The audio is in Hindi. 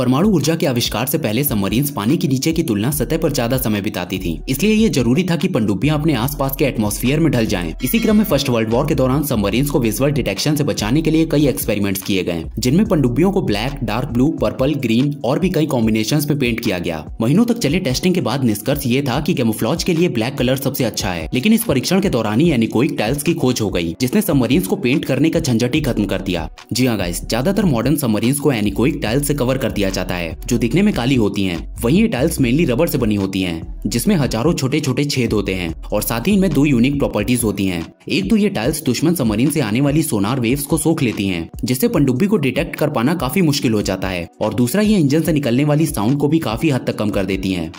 परमाणु ऊर्जा के आविष्कार से पहले सबमरीन पानी के नीचे की तुलना सतह पर ज्यादा समय बिताती थी इसलिए ये जरूरी था कि पंडुबिया अपने आसपास के एटमॉस्फेयर में ढल जाएं। इसी क्रम में फर्स्ट वर्ल्ड वॉर के दौरान सबमरीन को विजुअल डिटेक्शन से बचाने के लिए कई एक्सपेरिमेंट्स किए गए जिनमें पंडुबियों को black dark blue purple green और भी कई कॉम्बिनेशन में पेंट किया गया महीनों तक चले टेस्टिंग के बाद निष्कर्ष ये था की कैमोफ्लॉज के लिए ब्लैक कलर सबसे अच्छा है लेकिन इस परीक्षण के दौरान ही एनिकोइक टाइल्स की खोज हो गई जिसने सबमरीन को पेंट करने का झंझट ही खत्म कर दिया जी हाँ गाइस ज्यादातर मॉडर्न सबमरीन को एनिकोइक टाइल्स से कवर कर दिया किया जाता है जो दिखने में काली होती है वही ये टाइल्स मेनली रबर से बनी होती है जिसमें हजारों छोटे छोटे छेद होते हैं और साथ ही इनमें दो यूनिक प्रॉपर्टीज होती हैं। एक तो ये टाइल्स दुश्मन समरीन से आने वाली सोनार वेव्स को सोख लेती हैं, जिससे पंडुब्बी को डिटेक्ट कर पाना काफी मुश्किल हो जाता है और दूसरा ये इंजन से निकलने वाली साउंड को भी काफी हद तक कम कर देती हैं।